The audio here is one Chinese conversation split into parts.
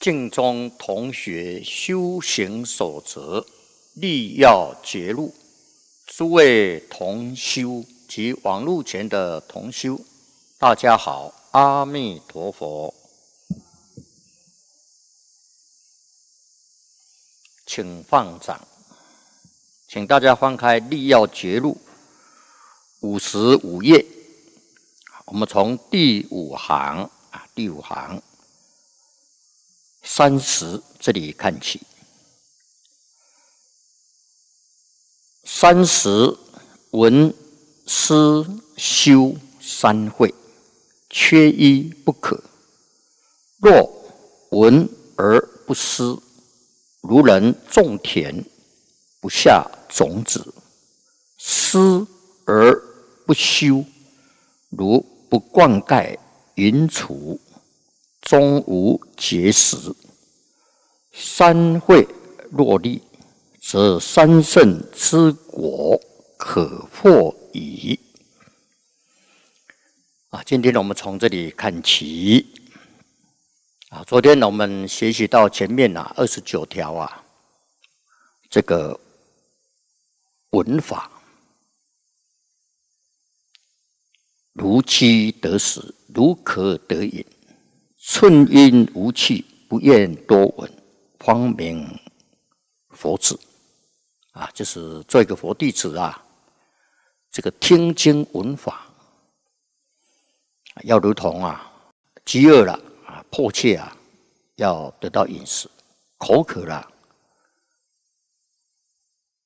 净中同学修行所择立要结路，诸位同修及网路前的同修，大家好，阿弥陀佛，请放掌，请大家翻开《利要节路》五十五页，我们从第五行啊，第五行。三十，这里看起。三十，闻、思、修三会，缺一不可。若闻而不思，如人种田不下种子；思而不修，如不灌溉云锄。终无结识。三会落立，则三圣之果可破矣。啊，今天呢，我们从这里看起。啊，昨天呢，我们学习到前面啊二十九条啊，这个文法，如饥得食，如渴得饮。寸阴无气，不厌多闻。方明佛子啊，就是做一个佛弟子啊，这个听经闻法，要如同啊饥饿了啊，迫切啊要得到饮食；口渴了，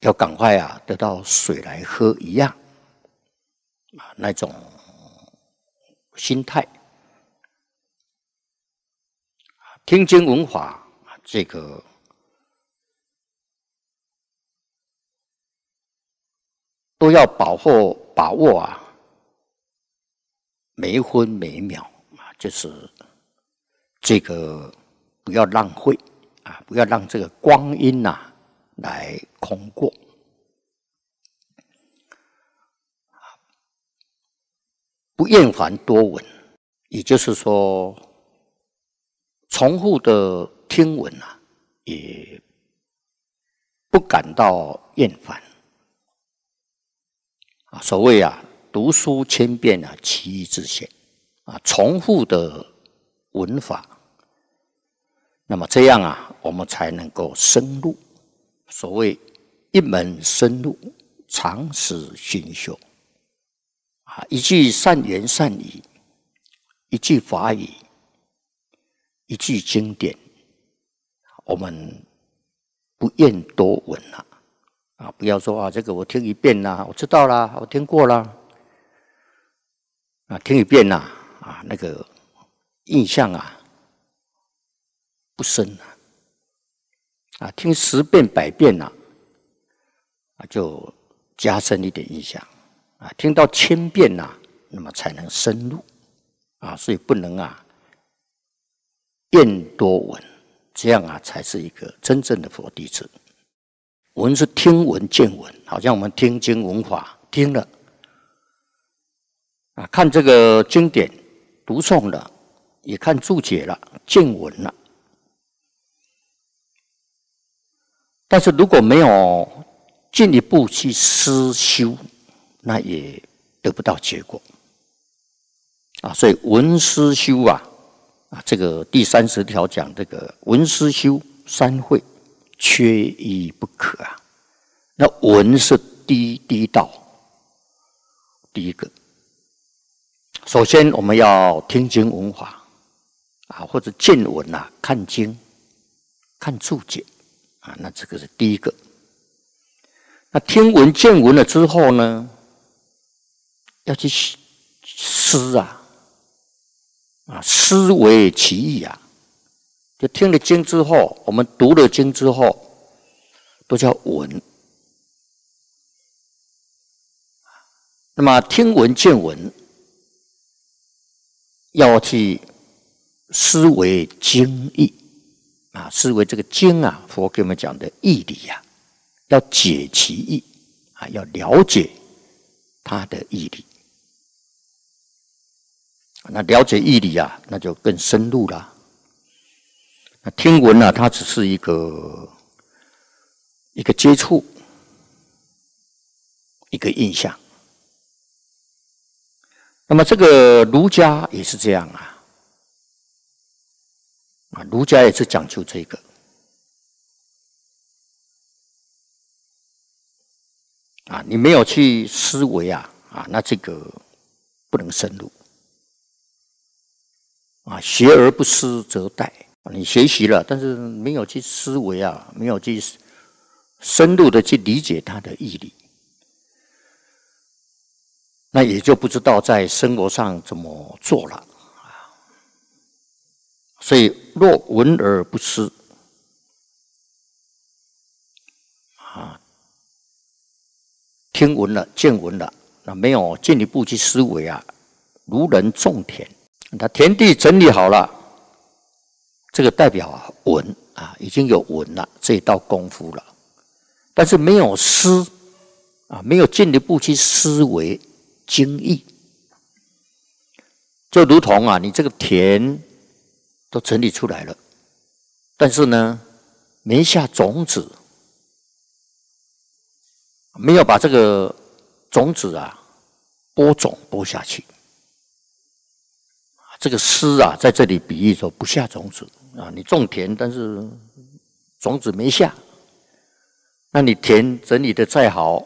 要赶快啊得到水来喝一样啊那种心态。天津文化这个都要保护、把握啊，每一分每一秒啊，就是这个不要浪费啊，不要让这个光阴呐来空过不厌烦多闻，也就是说。重复的听闻啊，也不感到厌烦啊。所谓啊，读书千遍啊，其义自现啊。重复的文法，那么这样啊，我们才能够深入。所谓一门深入，常识心修啊。一句善言善语，一句法语。一句经典，我们不厌多闻呐！啊，不要说啊，这个我听一遍呐，我知道啦，我听过啦。啊，听一遍呐，啊，那个印象啊不深啊。啊，听十遍、百遍呐，啊，就加深一点印象。啊，听到千遍呐，那么才能深入。啊，所以不能啊。见多闻，这样啊，才是一个真正的佛弟子。闻是听闻、见闻，好像我们听经闻法，听了啊，看这个经典，读诵了，也看注解了，见闻了。但是如果没有进一步去思修，那也得不到结果。啊，所以闻思修啊。啊，这个第三十条讲这个文思修三会，缺一不可啊。那文是第第一道，第一个。首先我们要听经闻法，啊或者见闻呐，看经，看注解，啊那这个是第一个。那听闻见闻了之后呢，要去思啊。啊，思维其意啊！就听了经之后，我们读了经之后，都叫闻。那么听闻见闻，要去思维经义啊，思维这个经啊，佛给我们讲的义理呀，要解其义啊，要了解它的义理。那了解义理啊，那就更深入了。那听闻呢，它只是一个一个接触，一个印象。那么这个儒家也是这样啊，啊，儒家也是讲究这个。啊，你没有去思维啊，啊，那这个不能深入。啊，学而不思则殆。你学习了，但是没有去思维啊，没有去深入的去理解他的义理，那也就不知道在生活上怎么做了啊。所以，若闻而不思，啊，听闻了、见闻了，那没有进一步去思维啊，如人种田。他田地整理好了，这个代表啊稳啊已经有稳了这一道功夫了，但是没有思啊，没有进一步去思维精益，就如同啊你这个田都整理出来了，但是呢没下种子，没有把这个种子啊播种播下去。这个施啊，在这里比喻说，不下种子啊，你种田，但是种子没下，那你田整理的再好，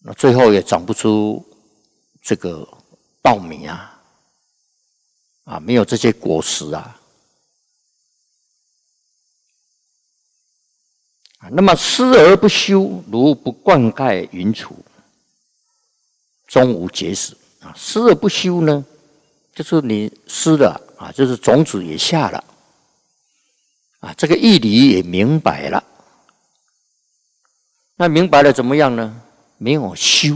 那最后也长不出这个稻米啊，啊，没有这些果实啊。那么施而不修，如不灌溉云储，终无结实啊。施而不修呢？就是你思了啊，就是种子也下了，啊，这个义理也明白了。那明白了怎么样呢？没有修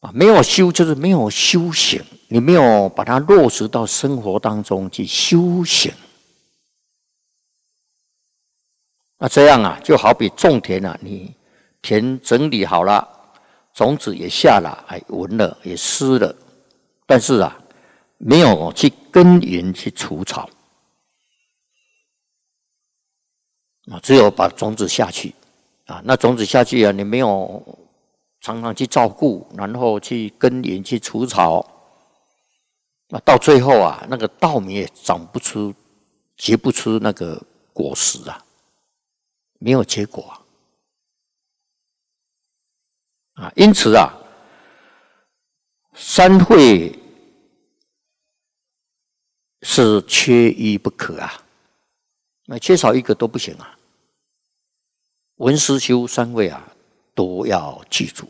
啊，没有修就是没有修行，你没有把它落实到生活当中去修行。那这样啊，就好比种田啊，你田整理好了。种子也下了，哎，闻了也湿了，但是啊，没有去耕耘去除草，啊，只有把种子下去，啊，那种子下去啊，你没有常常去照顾，然后去耕耘去除草，那到最后啊，那个稻米也长不出，结不出那个果实啊，没有结果。因此啊，三会是缺一不可啊，那缺少一个都不行啊。文思修三会啊，都要记住。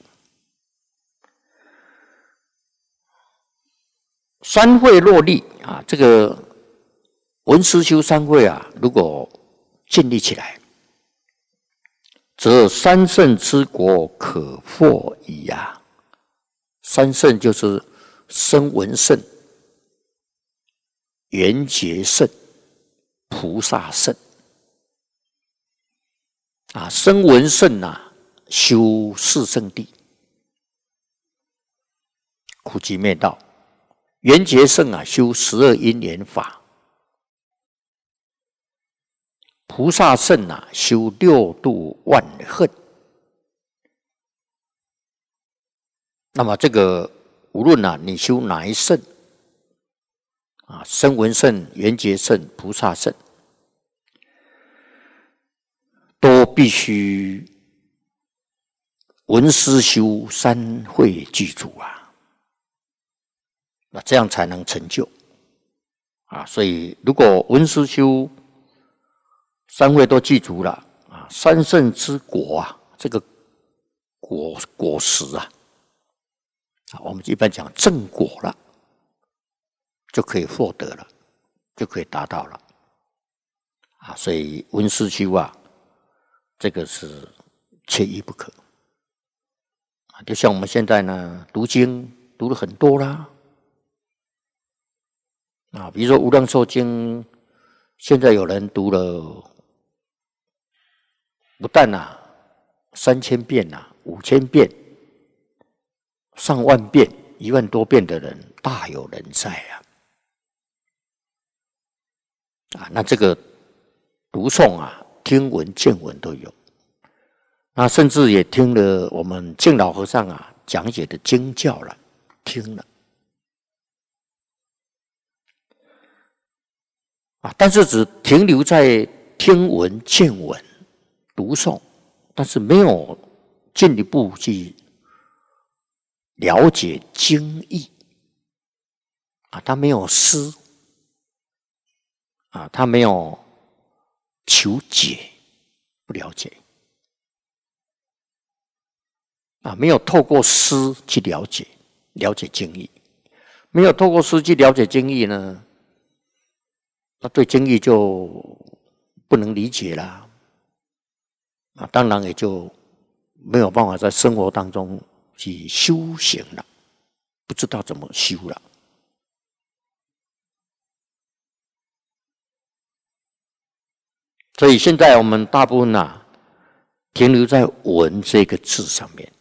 三会落地啊，这个文思修三会啊，如果建立起来。则三圣之国可获矣呀！三圣就是生闻圣、缘觉圣、菩萨圣啊！生闻圣啊，修四圣地，苦集灭道；缘觉圣啊，修十二因缘法。菩萨圣啊，修六度万恨。那么这个无论啊，你修哪一圣，啊，生闻圣、缘觉圣、菩萨圣，都必须文思修三会具足啊。那这样才能成就啊。所以如果文思修，三位都记住了啊！三圣之果啊，这个果果实啊，啊，我们一般讲正果了，就可以获得了，就可以达到了啊！所以文思修啊，这个是缺一不可啊！就像我们现在呢，读经读了很多啦啊，比如说《无量寿经》，现在有人读了。不但呐，三千遍呐，五千遍、上万遍、一万多遍的人大有人在啊！啊，那这个读诵啊，听闻见闻都有，那甚至也听了我们敬老和尚啊讲解的经教了，听了啊，但是只停留在听闻见闻。读诵，但是没有进一步去了解经义啊，他没有思啊，他没有求解，不了解啊，没有透过思去了解了解经义，没有透过思去了解经义呢，那对经义就不能理解了。啊，当然也就没有办法在生活当中去修行了，不知道怎么修了。所以现在我们大部分啊，停留在“文”这个字上面，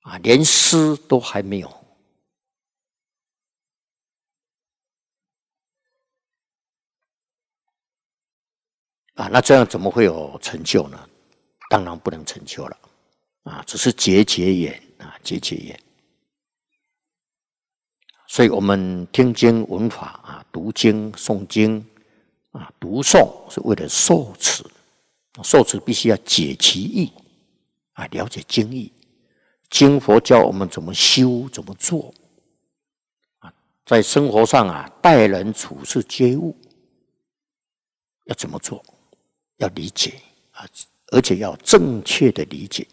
啊，连“诗”都还没有。啊，那这样怎么会有成就呢？当然不能成就了，啊，只是结结缘啊，结结缘。所以，我们听经闻法啊，读经诵经啊，读诵是为了受持，受持必须要解其意啊，了解经意。经佛教我们怎么修，怎么做啊，在生活上啊，待人处事皆物要怎么做？要理解啊，而且要正确的理解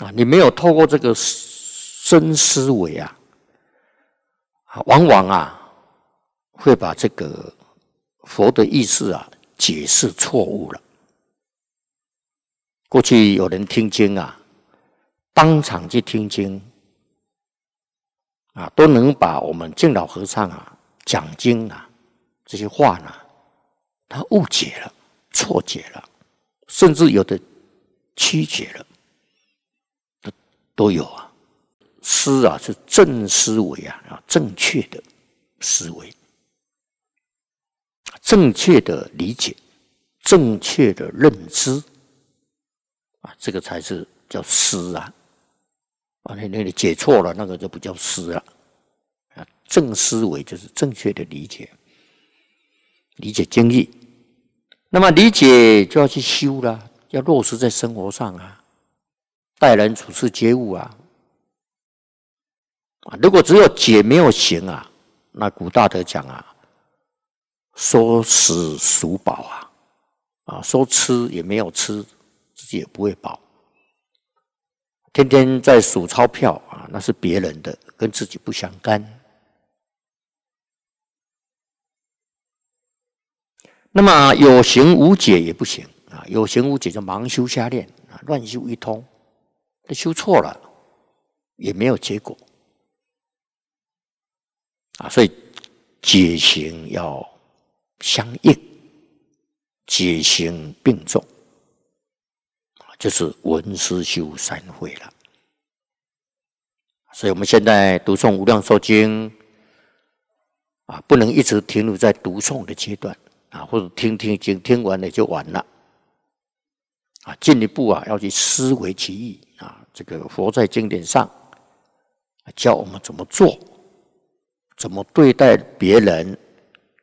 啊！你没有透过这个深思维啊，往往啊，会把这个佛的意思啊解释错误了。过去有人听经啊，当场就听经啊，都能把我们敬老和尚啊讲经啊这些话呢。他误解了，错解了，甚至有的曲解了，都都有啊。思啊，是正思维啊啊，正确的思维，正确的理解，正确的认知啊，这个才是叫思啊。啊，那那你解错了，那个就不叫思了啊。正思维就是正确的理解，理解经义。那么理解就要去修了，要落实在生活上啊，待人处事接物啊啊！如果只有解没有行啊，那古大德讲啊，说死属饱啊啊，说吃也没有吃，自己也不会饱，天天在数钞票啊，那是别人的，跟自己不相干。那么有形无解也不行啊！有形无解就盲修瞎练啊，乱修一通，那修错了也没有结果啊！所以解形要相应，解形并重就是文思修三会了。所以我们现在读诵《无量寿经》啊，不能一直停留在读诵的阶段。啊，或者听听经，听完了就完了。啊，进一步啊，要去思维其意啊。这个佛在经典上教我们怎么做，怎么对待别人，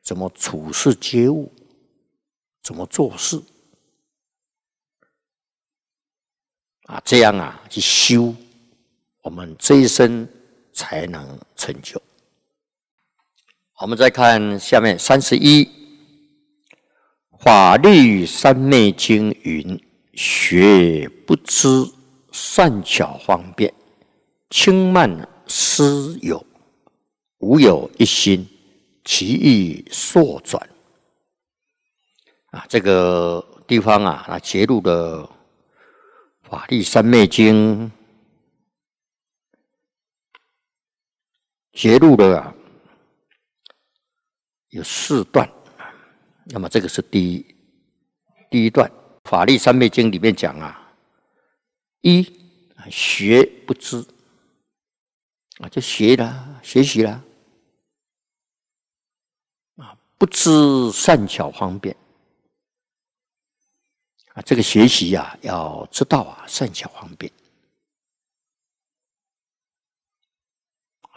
怎么处事接物，怎么做事。啊，这样啊，去修，我们这一生才能成就。我们再看下面三十一。《法力三昧经》云：“学不知善巧方便，轻慢思有，无有一心，其意硕转。”啊，这个地方啊，啊，揭露的《法力三昧经》揭露的啊、有四段。那么这个是第一，第一段《法力三昧经》里面讲啊，一学不知啊，就学啦，学习啦，啊，不知善巧方便啊，这个学习呀，要知道啊，善巧方便，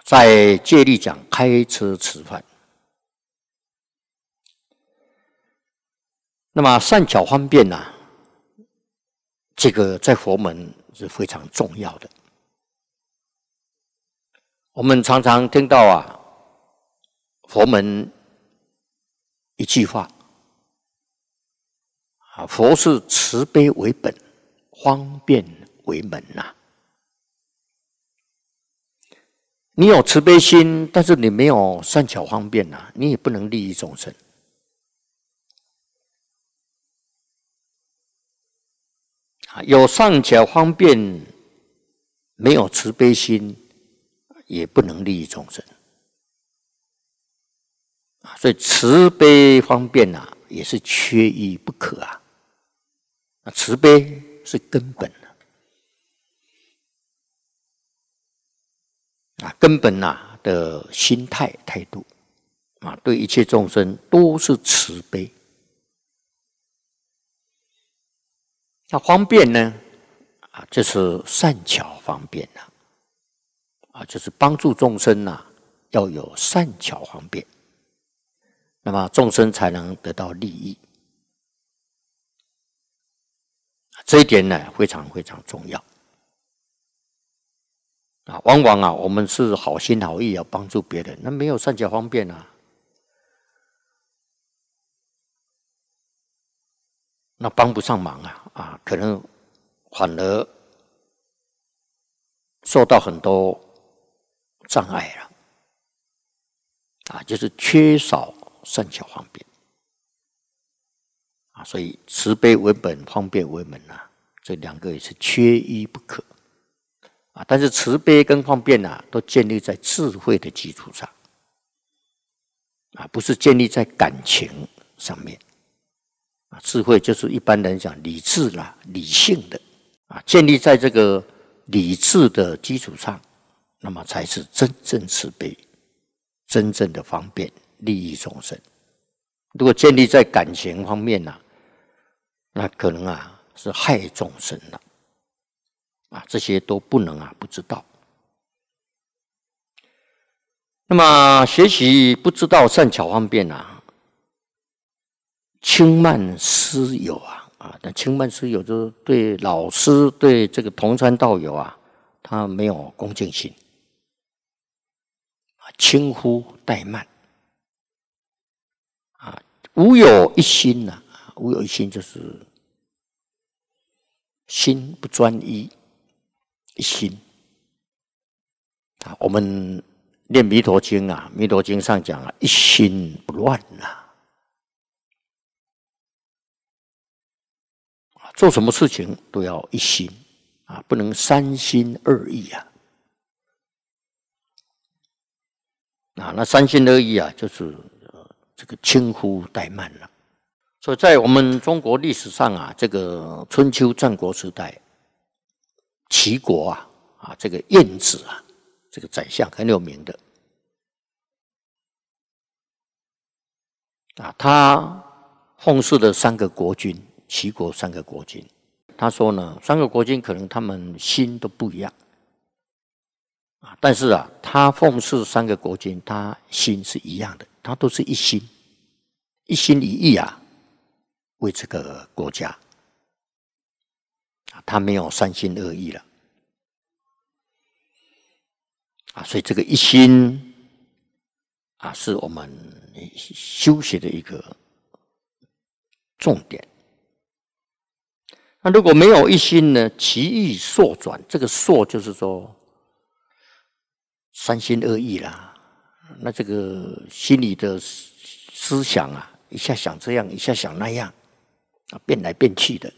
在借力讲开车吃饭。那么善巧方便呢？这个在佛门是非常重要的。我们常常听到啊，佛门一句话啊：“佛是慈悲为本，方便为门呐。”你有慈悲心，但是你没有善巧方便呐，你也不能利益众生。有上巧方便，没有慈悲心，也不能利益众生。所以慈悲方便呐，也是缺一不可啊。慈悲是根本啊，根本呐的心态态度，啊，对一切众生都是慈悲。那方便呢？啊，就是善巧方便呐，啊，就是帮助众生呐，要有善巧方便，那么众生才能得到利益。这一点呢，非常非常重要。啊，往往啊，我们是好心好意要帮助别人，那没有善巧方便啊。那帮不上忙啊，啊，可能反而受到很多障碍了，啊，就是缺少善巧方便，啊，所以慈悲为本，方便为门啊，这两个也是缺一不可，啊，但是慈悲跟方便啊，都建立在智慧的基础上，啊，不是建立在感情上面。啊，智慧就是一般人讲理智啦、理性的啊，建立在这个理智的基础上，那么才是真正慈悲、真正的方便、利益众生。如果建立在感情方面呢，那可能啊是害众生了。啊，这些都不能啊不知道。那么学习不知道善巧方便啊。轻慢师友啊，啊，但轻慢师友就是对老师、对这个同参道友啊，他没有恭敬心，啊，轻忽怠慢，啊，无有一心呐，无有一心就是心不专一，一心，啊，我们念《弥陀经》啊，《弥陀经》上讲啊，一心不乱呐。做什么事情都要一心啊，不能三心二意啊！啊，那三心二意啊，就是这个轻忽怠慢了。所以在我们中国历史上啊，这个春秋战国时代，齐国啊，啊，这个晏子啊，这个宰相很有名的啊，他奉祀了三个国君。齐国三个国君，他说呢，三个国君可能他们心都不一样，啊，但是啊，他奉祀三个国君，他心是一样的，他都是一心一心一意啊，为这个国家他没有三心二意了啊，所以这个一心啊，是我们修学的一个重点。那如果没有一心呢？其意硕转，这个“硕就是说三心二意啦。那这个心里的思想啊，一下想这样，一下想那样，啊，变来变去的。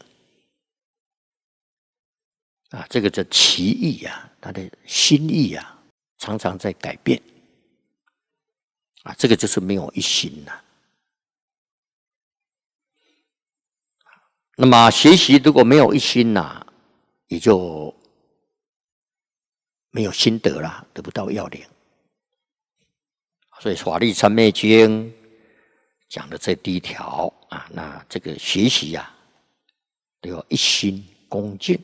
啊，这个叫其意啊，他的心意啊，常常在改变。啊，这个就是没有一心呐。那么学习如果没有一心呐，也就没有心得了，得不到要领。所以《法力三昧经》讲的这第一条啊，那这个学习呀，都要一心恭敬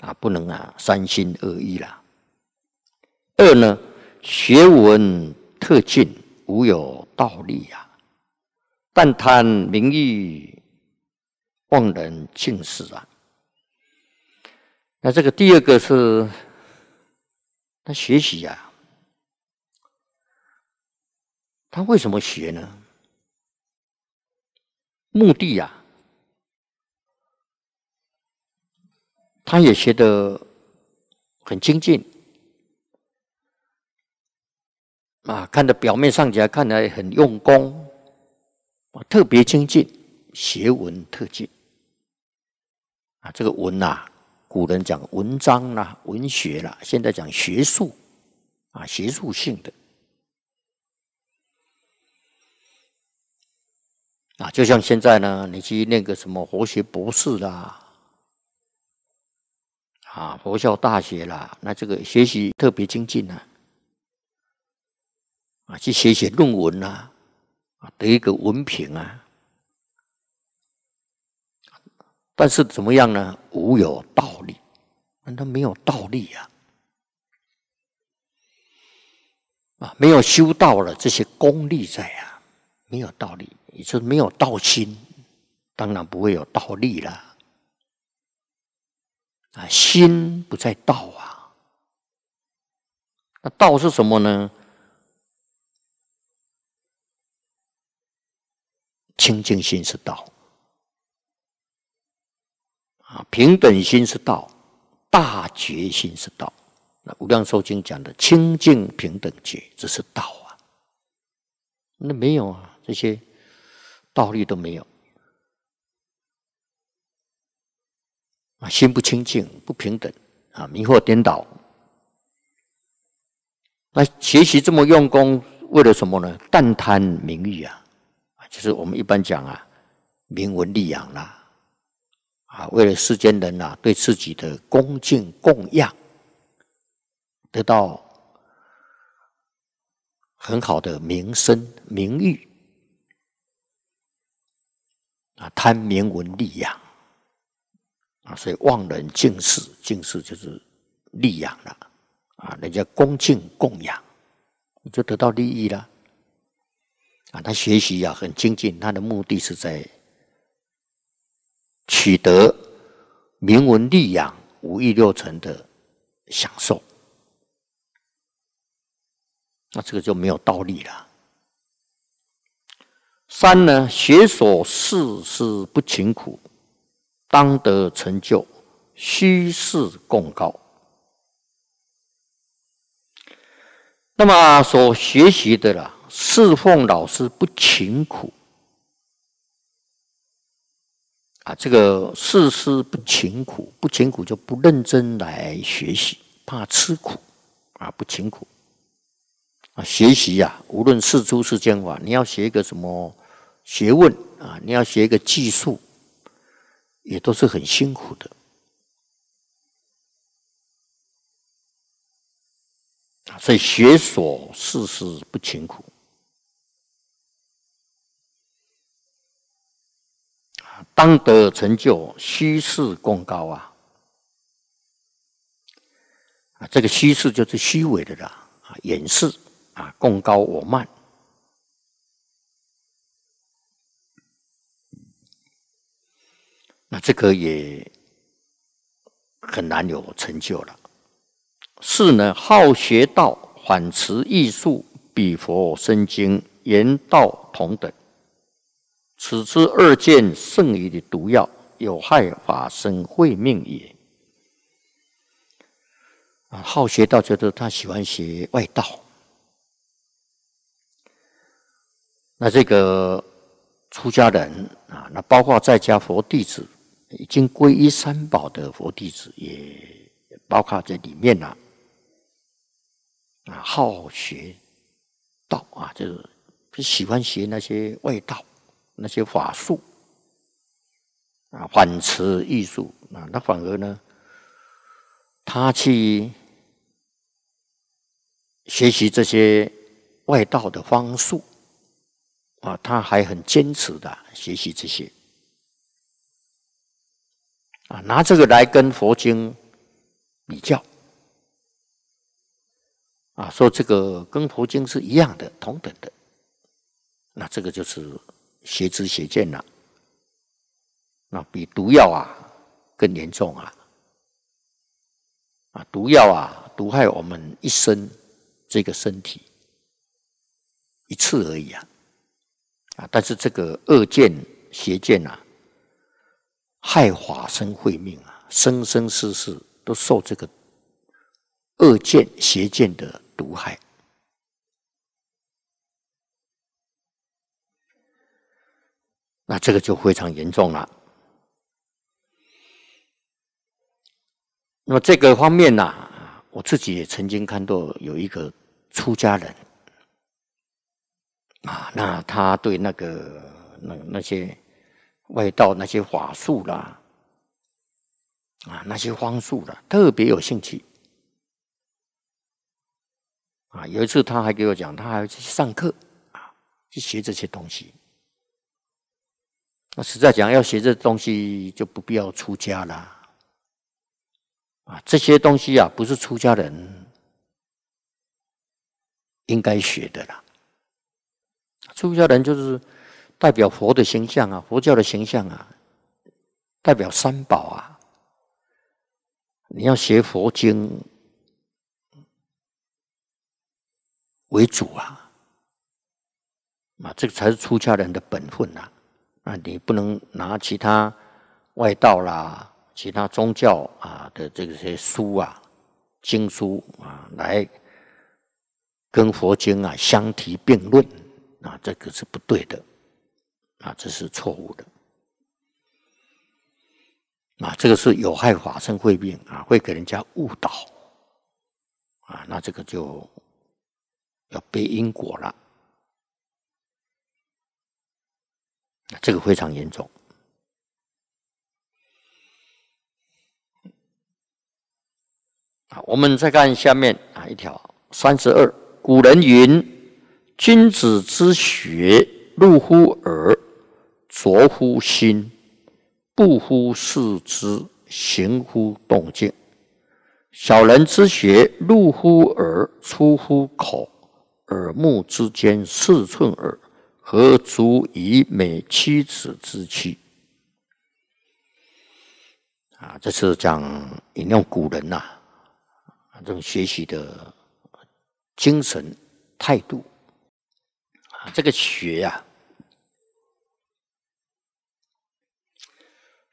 啊，不能啊三心二意啦。二呢，学文特进无有道理呀，但贪名誉。望人敬士啊！那这个第二个是他学习呀，他为什么学呢？目的呀，他也学得很精进啊，看在表面上起来，看来很用功啊，特别精进，学文特进。啊，这个文呐，古人讲文章啦，文学啦，现在讲学术，啊，学术性的，啊，就像现在呢，你去念个什么佛学博士啦，啊，佛校大学啦，那这个学习特别精进呢，啊，去写写论文呐，啊，得一个文凭啊。但是怎么样呢？无有道力，那他没有道力呀！啊，没有修道了，这些功力在呀，没有道力，也就没有道心，当然不会有道力了。啊，心不在道啊，那道是什么呢？清净心是道。啊，平等心是道，大觉心是道。那《无量寿经》讲的清净平等觉，这是道啊。那没有啊，这些道理都没有。啊，心不清净，不平等，啊，迷惑颠倒。那学习这么用功，为了什么呢？淡贪名誉啊，就是我们一般讲啊，名闻利养啦。啊，为了世间人呐，对自己的恭敬供养，得到很好的名声名誉，啊，贪名闻利养，啊，所以望人敬事，敬事就是利养了，啊，人家恭敬供养，你就得到利益了，啊，他学习呀很精进，他的目的是在。取得名闻利养五欲六尘的享受，那这个就没有道理了。三呢，学所事事不勤苦，当得成就须事共高。那么所学习的了，侍奉老师不勤苦。啊，这个事事不勤苦，不勤苦就不认真来学习，怕吃苦，啊，不勤苦，啊，学习呀，无论是出是兼法，你要学一个什么学问啊，你要学一个技术，也都是很辛苦的。所以学所事事不勤苦。当得成就，虚势共高啊！啊，这个虚势就是虚伪的啦，啊，掩饰啊，共高我慢。那这个也很难有成就了。是呢，好学道，反持艺术，比佛生经言道同等。此之二见剩余的毒药，有害法身慧命也。啊，好学道，觉得他喜欢学外道。那这个出家人啊，那包括在家佛弟子，已经皈依三宝的佛弟子，也包括在里面了。啊，好学道啊，就是喜欢学那些外道。那些法术啊，反持艺术啊，那反而呢，他去学习这些外道的方术啊，他还很坚持的学习这些啊，拿这个来跟佛经比较啊，说这个跟佛经是一样的，同等的，那这个就是。邪知邪见呐，那比毒药啊更严重啊！啊，毒药啊，毒害我们一生这个身体一次而已啊！啊，但是这个恶见邪见啊，害法身慧命啊，生生世世都受这个恶见邪见的毒害。那这个就非常严重了。那么这个方面呢，我自己也曾经看到有一个出家人，啊，那他对那个那那些外道那些法术啦，啊，那些方术啦，特别有兴趣。啊，有一次他还给我讲，他还去上课啊，去学这些东西。那实在讲，要学这东西就不必要出家了，啊，这些东西啊，不是出家人应该学的啦。出家人就是代表佛的形象啊，佛教的形象啊，代表三宝啊。你要学佛经为主啊，啊，这个才是出家人的本分啊。啊，你不能拿其他外道啦、其他宗教啊的这些书啊、经书啊来跟佛经啊相提并论，啊，这个是不对的，啊，这是错误的，啊，这个是有害法身慧命啊，会给人家误导，啊，那这个就要背因果了。这个非常严重。好，我们再看下面哪一条？三十二。古人云：“君子之学，入乎耳，着乎心，不乎视之，行乎动静；小人之学，入乎耳，出乎口，耳目之间，四寸耳。”何足以美妻子之妻？啊，这是讲引用古人呐，这种学习的精神态度。啊，这个学呀，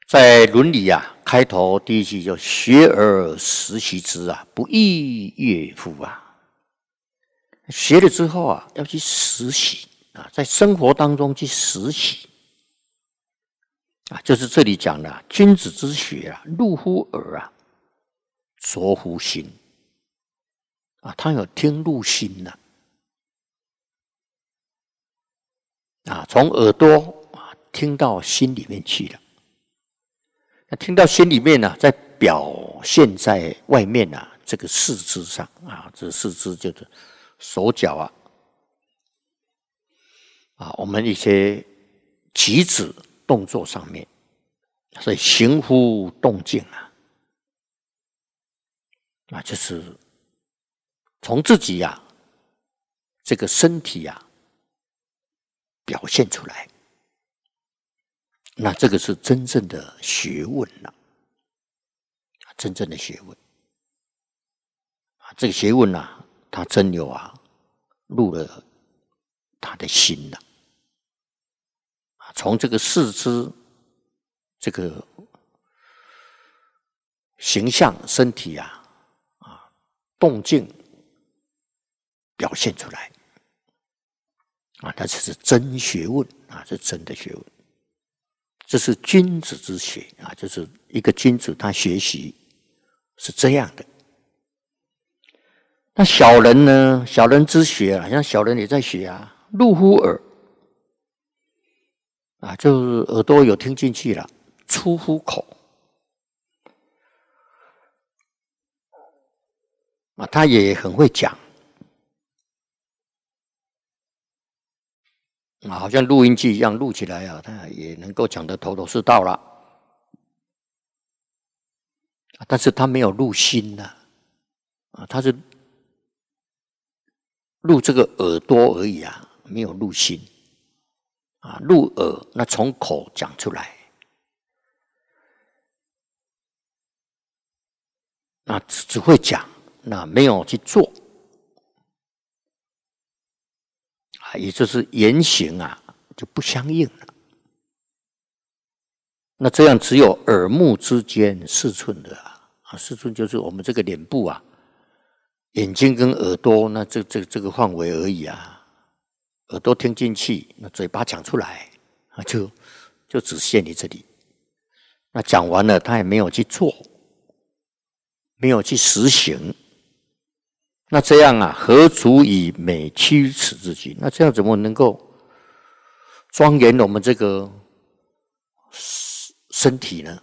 在《伦理、啊，开头第一句叫“学而时习之啊，不亦说乎啊？”学了之后啊，要去实习。啊，在生活当中去实习，啊，就是这里讲的“君子之学啊，入乎耳啊，说乎心啊，他有听入心呐，啊，从耳朵啊听到心里面去了，那听到心里面呢，在表现在外面啊，这个四肢上啊，这四肢就是手脚啊。”啊，我们一些举止动作上面，所以行乎动静啊，那就是从自己呀，这个身体呀表现出来，那这个是真正的学问了，真正的学问啊，这个学问呢，它真有啊，入了他的心了。从这个四肢、这个形象、身体呀、啊动静表现出来，啊，那这是真学问啊，是真的学问。这是君子之学啊，就是一个君子他学习是这样的。那小人呢？小人之学，啊，像小人也在学啊，入乎耳。啊，就是耳朵有听进去了，出乎口，啊，他也很会讲，啊，好像录音机一样录起来啊，他也能够讲的头头是道了，但是他没有录心的，啊，他是录这个耳朵而已啊，没有录心。啊，入耳那从口讲出来，那只只会讲，那没有去做，啊，也就是言行啊就不相应了。那这样只有耳目之间四寸的啊，四寸就是我们这个脸部啊，眼睛跟耳朵那这这这个范围而已啊。耳朵听进去，那嘴巴讲出来，啊，就就只限于这里。那讲完了，他也没有去做，没有去实行。那这样啊，何足以美屈此自己？那这样怎么能够庄严我们这个身体呢？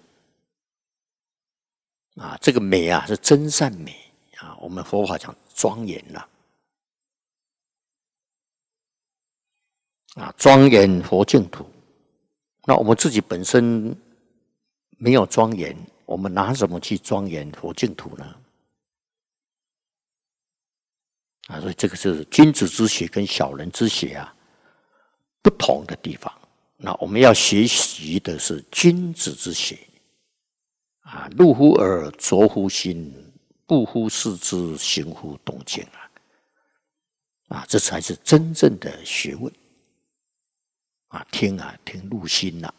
啊，这个美啊，是真善美啊，我们佛法讲庄严了。啊，庄严佛净土。那我们自己本身没有庄严，我们拿什么去庄严佛净土呢？啊，所以这个是君子之学跟小人之学啊不同的地方。那我们要学习的是君子之学啊，入乎耳，着乎心，不乎视之，行乎动静啊。啊，这才是真正的学问。啊，听啊，听入心呐，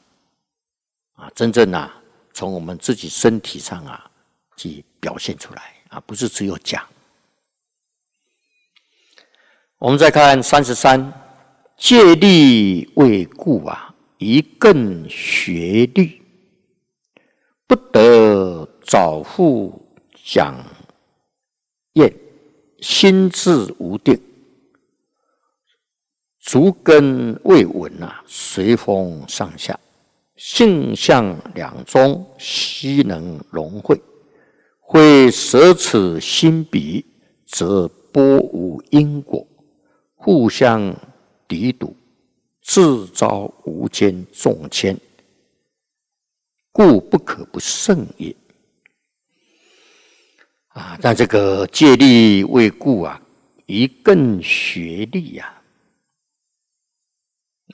啊，真正呐，从我们自己身体上啊，去表现出来啊，不是只有讲。我们再看三十三，借力为固啊，一更学律，不得早复讲，厌，心智无定。足根未稳啊，随风上下；性相两中，悉能融会。会舍此心彼，则波无因果，互相敌堵，自招无间众迁，故不可不慎也。啊，但这个借力未固啊，以更学力呀。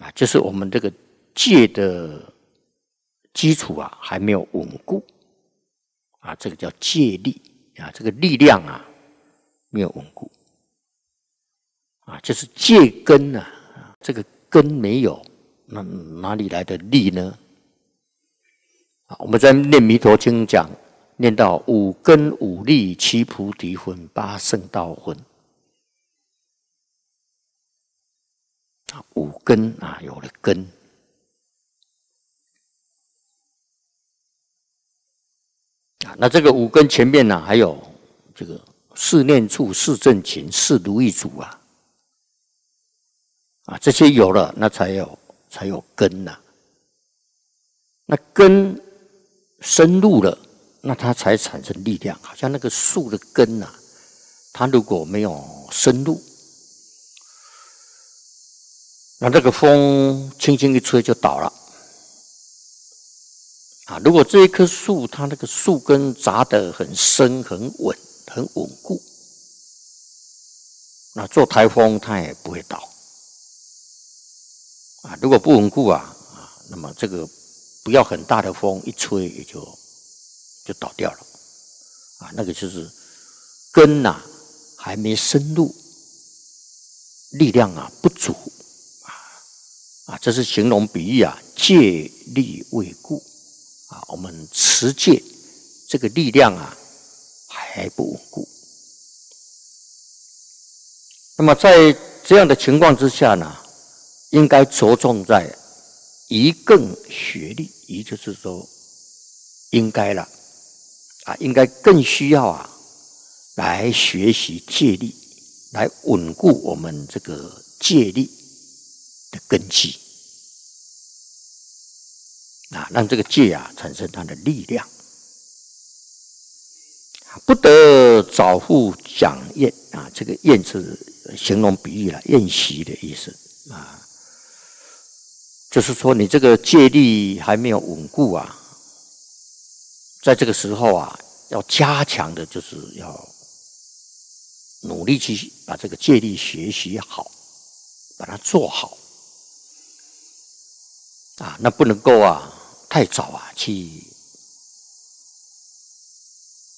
啊，就是我们这个戒的基础啊，还没有稳固啊，这个叫戒力啊，这个力量啊没有稳固啊，就是戒根呢，这个根没有，那哪里来的力呢？啊，我们在念弥陀经讲，念到五根五力七菩提分八圣道分。五根啊，有了根啊，那这个五根前面呢，还有这个四念处、四正勤、四如意足啊，啊，这些有了，那才有才有根呐。那根深入了，那它才产生力量。好像那个树的根呐，它如果没有深入。那这个风轻轻一吹就倒了啊！如果这一棵树它那个树根扎得很深、很稳、很稳固，那做台风它也不会倒啊！如果不稳固啊啊，那么这个不要很大的风一吹也就就倒掉了啊！那个就是根呐还没深入，力量啊不足。啊，这是形容比喻啊，借力未固啊，我们持戒这个力量啊还不稳固。那么在这样的情况之下呢，应该着重在一更学历，也就是说应该了啊，应该更需要啊来学习借力，来稳固我们这个借力。根基啊，让这个戒啊产生它的力量。不得早复讲宴啊，这个宴是形容比喻了宴席的意思啊，就是说你这个戒力还没有稳固啊，在这个时候啊，要加强的就是要努力去把这个戒力学习好，把它做好。啊，那不能够啊，太早啊，去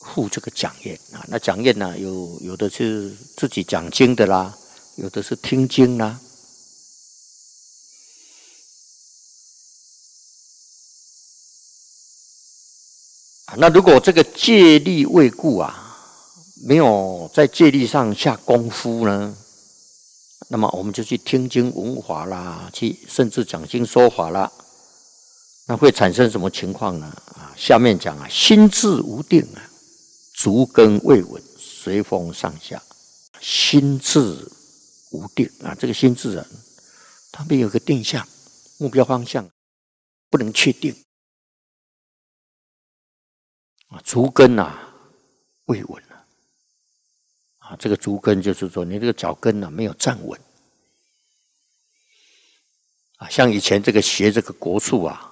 护这个讲业啊。那讲业呢，有有的是自己讲经的啦，有的是听经啦。啊，那如果这个借力未固啊，没有在借力上下功夫呢？那么我们就去听经闻法啦，去甚至讲经说法啦，那会产生什么情况呢？啊，下面讲啊，心智无定啊，足根未稳，随风上下，心智无定啊，这个心智啊，他没有个定向目标方向，不能确定啊，足根啊未稳。啊，这个足跟就是说，你这个脚跟呢没有站稳，啊，像以前这个学这个国术啊，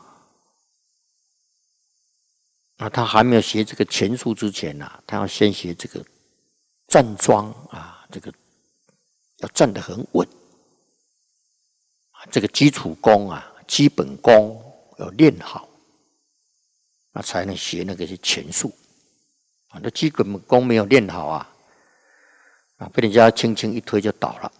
啊，他还没有学这个拳术之前呢，他要先学这个站桩啊，这个要站得很稳，啊，这个基础功啊，基本功要练好，那才能学那个是拳术，啊，那基本功没有练好啊。啊，被人家轻轻一推就倒了，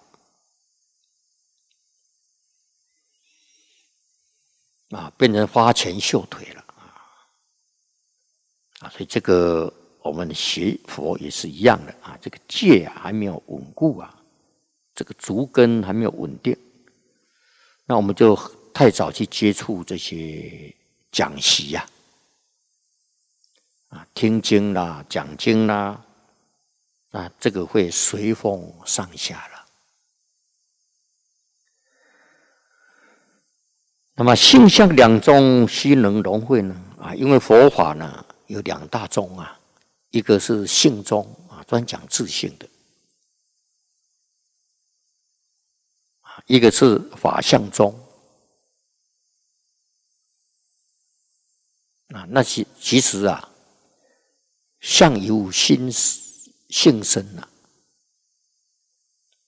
啊，变成花前绣腿了，啊，所以这个我们学佛也是一样的啊，这个戒啊还没有稳固啊，这个足根还没有稳定，那我们就太早去接触这些讲习呀，啊，听经啦，讲经啦。啊，这个会随风上下了。那么性相两宗，岂能融会呢？啊，因为佛法呢有两大宗啊，一个是性宗啊，专讲自性的；啊，一个是法相宗。啊，那其其实啊，相由心生。性生呐，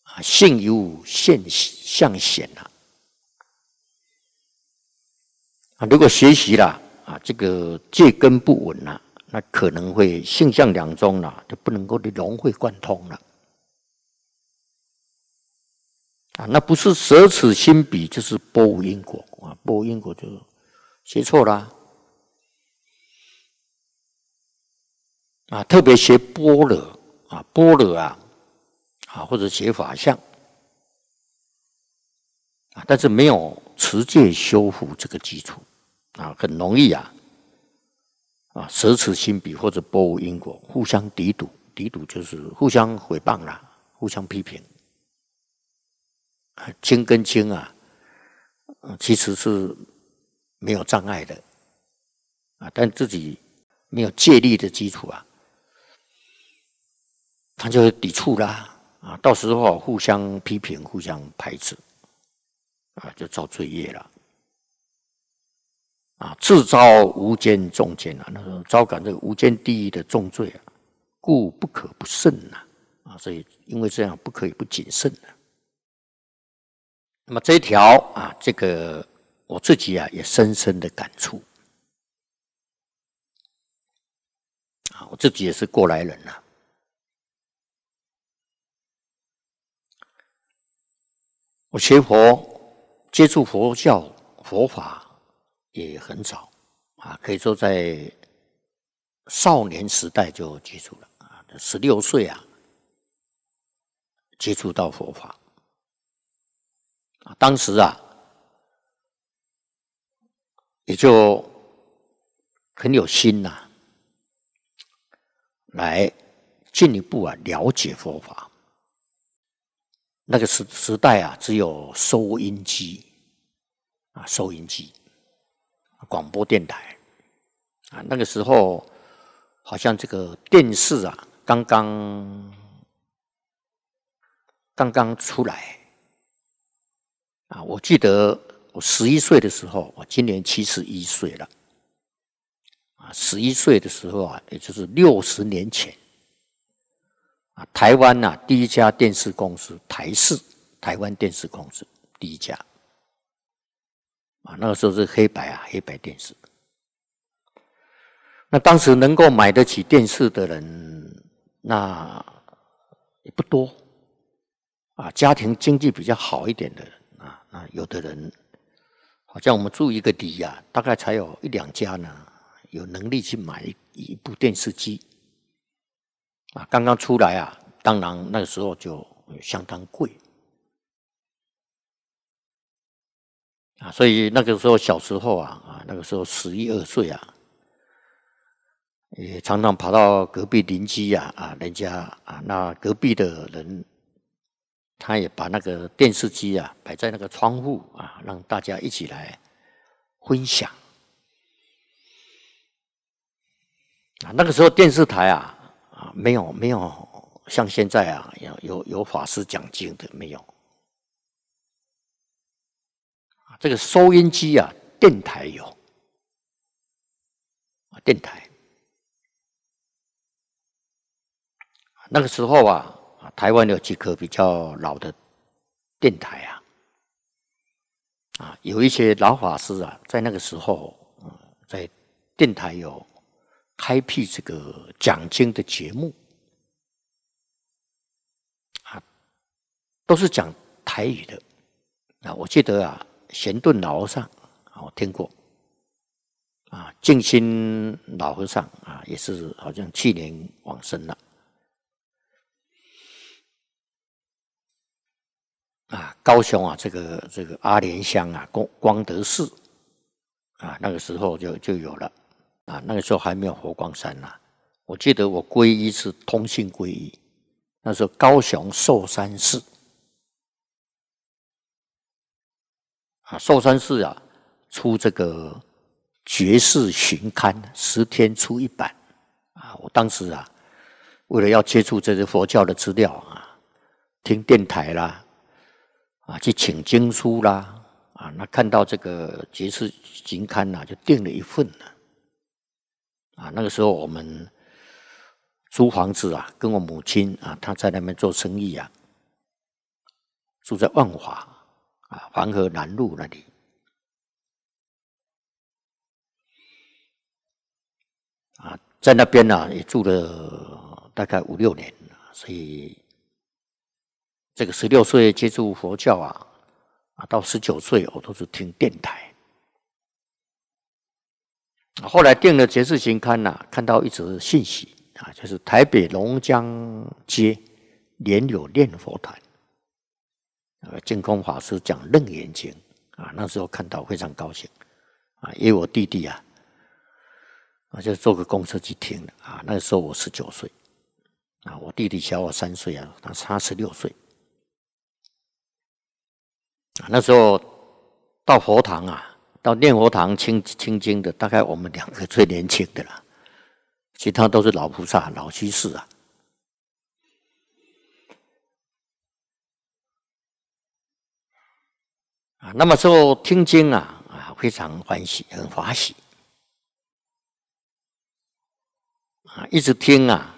啊，性有现向显呐，啊，如果学习了啊，这个戒根不稳了，那可能会性相两中呐就不能够的融会贯通了，啊，那不是舍此心彼，就是波无因果啊，波无因果就学错了，啊，特别学波了。啊，波罗啊，啊，或者写法相，啊，但是没有持戒修福这个基础，啊，很容易啊，啊，舍此心彼或者波无因果，互相敌堵，敌堵就是互相诽谤啦，互相批评。啊，跟经啊，其实是没有障碍的，啊，但自己没有借力的基础啊。他就抵触啦，啊，到时候互相批评，互相排斥，啊，就造罪业了，啊，自招无间重劫啊，那时候招感这个无间地狱的重罪啊，故不可不慎呐，啊，所以因为这样不可以不谨慎的。那么这一条啊，这个我自己啊也深深的感触，啊，我自己也是过来人呐。我学佛、接触佛教、佛法也很早啊，可以说在少年时代就接触了啊，十六岁啊，接触到佛法啊，当时啊，也就很有心呐，来进一步啊了解佛法。那个时时代啊，只有收音机啊，收音机，广播电台啊。那个时候，好像这个电视啊，刚刚刚刚出来啊。我记得我十一岁的时候，我今年七十一岁了啊。十一岁的时候啊，也就是六十年前。啊，台湾呐，第一家电视公司台视，台湾电视公司第一家啊，那个时候是黑白啊，黑白电视。那当时能够买得起电视的人，那也不多啊，家庭经济比较好一点的啊，那有的人，好像我们住一个底呀，大概才有一两家呢，有能力去买一部电视机。啊，刚刚出来啊，当然那个时候就相当贵啊，所以那个时候小时候啊，啊，那个时候十一二岁啊，也常常跑到隔壁邻居呀，啊，人家啊，那隔壁的人，他也把那个电视机啊摆在那个窗户啊，让大家一起来分享啊，那个时候电视台啊。啊，没有，没有，像现在啊，有有有法师讲经的没有这个收音机啊，电台有啊，电台。那个时候啊，啊，台湾有几颗比较老的电台啊，啊，有一些老法师啊，在那个时候，嗯，在电台有。开辟这个讲经的节目，啊，都是讲台语的。啊，我记得啊，贤顿老和尚啊，我听过。啊，静心老和尚啊，也是好像去年往生了。啊，高雄啊，这个这个阿莲乡啊，光光德寺啊，那个时候就就有了。啊，那个时候还没有佛光山呐。我记得我皈依是通信皈依，那时候高雄寿山寺啊，寿山寺啊出这个《绝世寻刊》，十天出一版啊。我当时啊，为了要接触这些佛教的资料啊，听电台啦，啊，去请经书啦，啊，那看到这个《绝世旬刊》呐，就订了一份呢。啊，那个时候我们租房子啊，跟我母亲啊，她在那边做生意啊，住在万华啊，黄河南路那里啊，在那边呢也住了大概五六年，所以这个十六岁接触佛教啊，啊，到十九岁我都是听电台。后来订了《节日行刊》呐，看到一则信息啊，就是台北龙江街莲友念佛团，那个净空法师讲《楞严经》啊，那时候看到非常高兴啊，因为我弟弟啊，我就坐个公车去听的啊。那时候我十九岁啊，我弟弟小我三岁啊，他他十六岁啊。那时候到佛堂啊。到念佛堂清清经的，大概我们两个最年轻的了，其他都是老菩萨、老居士啊。啊，那么时候听经啊，啊，非常欢喜、很欢喜啊，一直听啊，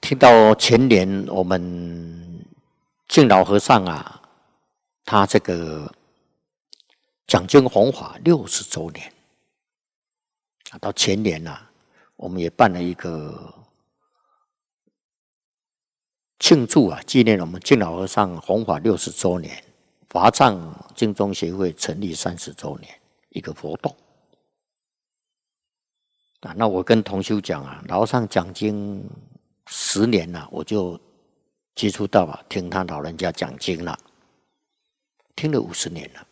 听到前年我们敬老和尚啊，他这个。讲经弘法六十周年啊，到前年啊，我们也办了一个庆祝啊，纪念我们敬老和尚弘法六十周年，华藏经宗协会成立三十周年一个活动啊。那我跟同修讲啊，老上讲经十年了，我就接触到啊，听他老人家讲经了，听了五十年了。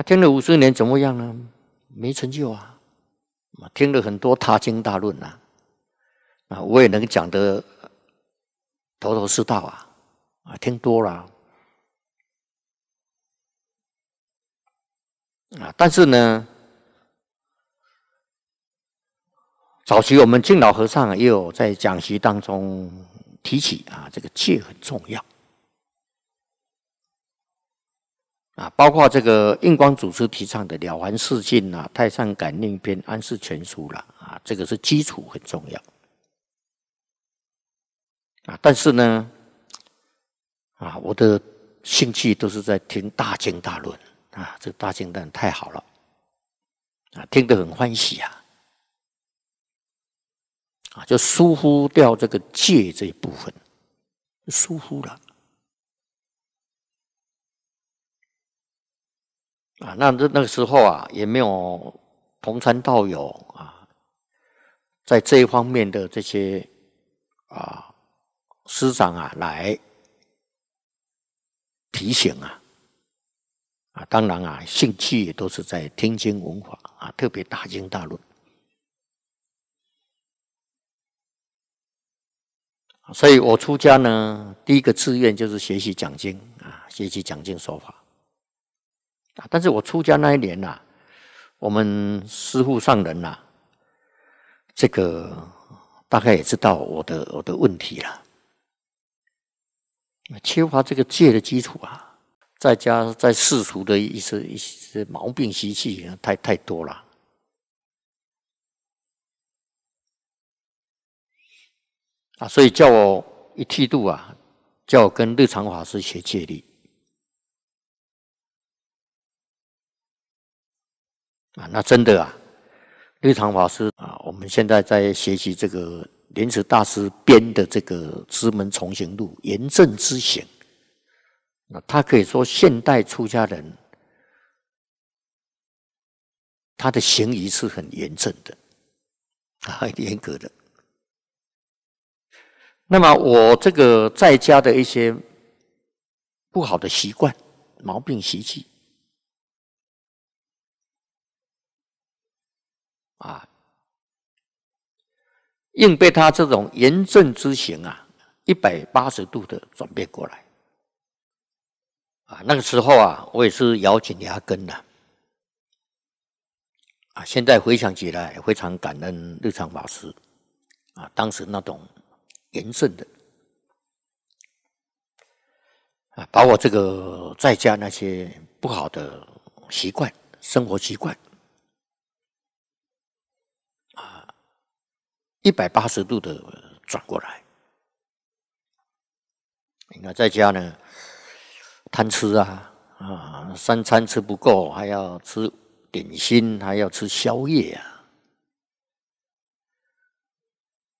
他听了五十年怎么样呢？没成就啊！听了很多大经大论啊，啊，我也能讲得头头是道啊啊，听多了啊，但是呢，早期我们敬老和尚也有在讲席当中提起啊，这个戒很重要。啊，包括这个印光祖师提倡的《了凡四训》呐，《太上感应篇》《安世全书》了，啊，这个是基础很重要。啊，但是呢，啊，我的兴趣都是在听大经大论，啊，这大经大论太好了，啊，听得很欢喜啊，啊，就疏忽掉这个戒这一部分，疏忽了。啊，那那那个时候啊，也没有同参道友啊，在这一方面的这些啊师长啊来提醒啊，啊，当然啊，兴趣也都是在听经文化啊，特别大经大论。所以我出家呢，第一个志愿就是学习讲经啊，学习讲经说法。啊！但是我出家那一年呐，我们师父上人呐，这个大概也知道我的我的问题了，缺乏这个戒的基础啊，再加在世俗的一些一些毛病习气啊，太太多了，啊，所以叫我一剃度啊，叫我跟日常法师学戒律。啊，那真的啊，日常法师啊，我们现在在学习这个莲池大师编的这个《师门重行录》，严正之行。那他可以说，现代出家人他的行仪是很严正的，啊，严格的。那么我这个在家的一些不好的习惯、毛病、习气。啊！硬被他这种严正之行啊，一百八十度的转变过来啊！那个时候啊，我也是咬紧牙根的。啊，现在回想起来，非常感恩日常法师啊，当时那种严正的啊，把我这个在家那些不好的习惯、生活习惯。一百八十度的转过来，你看，在家呢，贪吃啊，啊，三餐吃不够，还要吃点心，还要吃宵夜啊，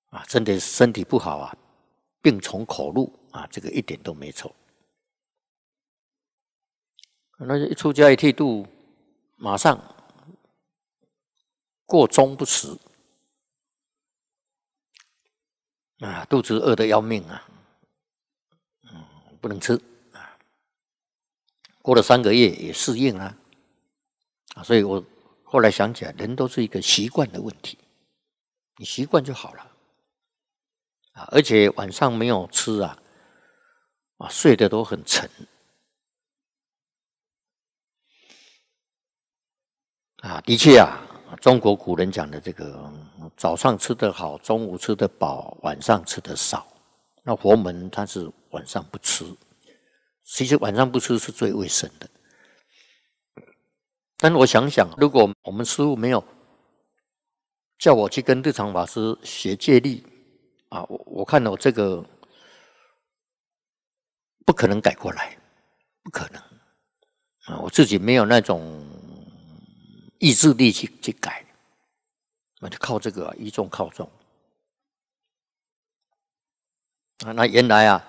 啊，真的身体不好啊，病从口入啊，这个一点都没错。那一出家一剃度，马上过中不食。啊，肚子饿得要命啊，嗯，不能吃啊。过了三个月也适应了，啊，所以我后来想起来，人都是一个习惯的问题，你习惯就好了，啊，而且晚上没有吃啊，啊，睡得都很沉，啊，的确啊。中国古人讲的这个，早上吃得好，中午吃得饱，晚上吃得少。那佛门他是晚上不吃，其实晚上不吃是最卫生的。但我想想，如果我们师傅没有叫我去跟日常法师学戒律，啊，我我看我这个不可能改过来，不可能啊，我自己没有那种。意志力去去改，那就靠这个一众靠众啊。那原来啊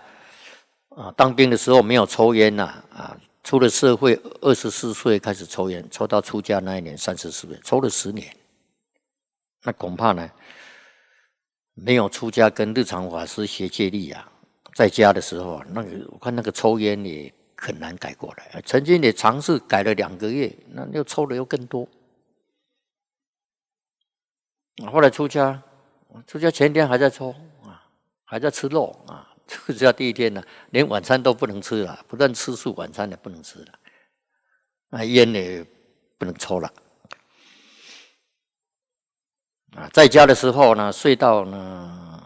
啊，当兵的时候没有抽烟呐啊，出了社会二十四岁开始抽烟，抽到出家那一年三十四岁，抽了十年。那恐怕呢，没有出家跟日常法师学戒律啊，在家的时候啊，那个我看那个抽烟也很难改过来。曾经也尝试改了两个月，那又抽的又更多。啊，后来出家，出家前一天还在抽啊，还在吃肉啊。出家第一天呢，连晚餐都不能吃了，不但吃素，晚餐也不能吃了，啊，烟呢不能抽了。啊，在家的时候呢，睡到呢，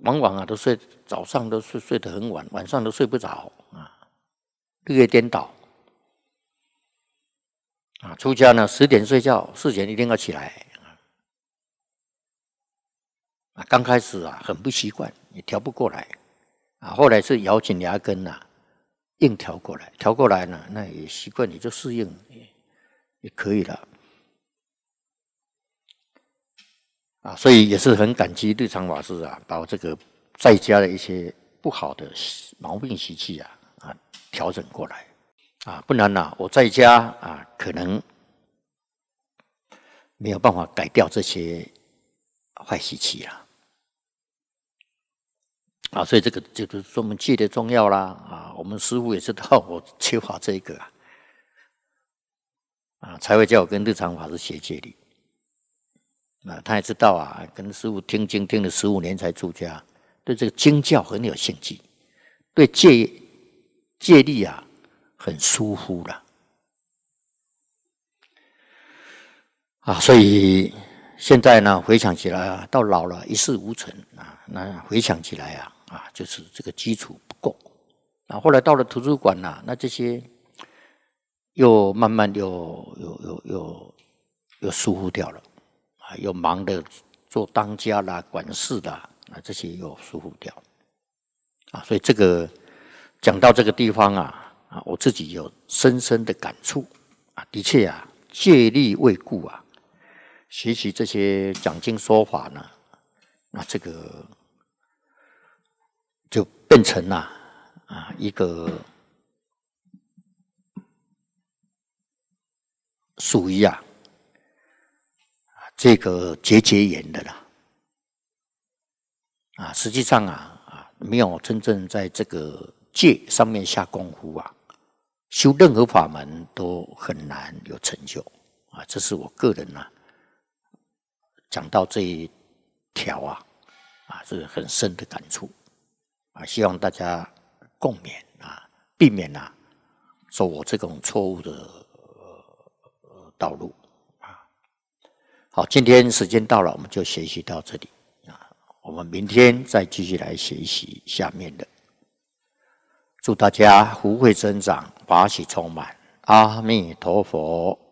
往往啊都睡，早上都睡睡得很晚，晚上都睡不着啊，日夜颠倒。啊，出家呢，十点睡觉，四点一定要起来。啊，刚开始啊，很不习惯，也调不过来，啊，后来是咬紧牙根呐，硬调过来，调过来呢，那也习惯，也就适应，也也可以了。啊，所以也是很感激对长法师啊，把我这个在家的一些不好的毛病习气啊，啊，调整过来，啊，不然呐，我在家啊，可能没有办法改掉这些坏习气啊。啊，所以这个就是说我们戒的重要啦。啊，我们师傅也知道我缺乏这个啊，才会叫我跟日常法师学戒律。啊，他也知道啊，跟师傅听经听了十五年才出家，对这个经教很有兴趣，对戒戒律啊很疏忽了。啊，所以现在呢，回想起来，啊，到老了一事无成啊，那回想起来啊。啊，就是这个基础不够，那后来到了图书馆呢，那这些又慢慢又又又又又疏忽掉了，啊，又忙的做当家啦、管事的，啊，这些又疏忽掉，啊，所以这个讲到这个地方啊，啊，我自己有深深的感触，啊，的确啊，借力未固啊，学习这些讲经说法呢，那这个。变成了啊一个属于啊这个结节炎的啦啊实际上啊啊没有真正在这个戒上面下功夫啊修任何法门都很难有成就啊这是我个人啊讲到这一条啊啊是很深的感触。啊，希望大家共勉啊，避免呐，走我这种错误的道路啊。好，今天时间到了，我们就学习到这里啊。我们明天再继续来学习下面的。祝大家福慧增长，法喜充满。阿弥陀佛。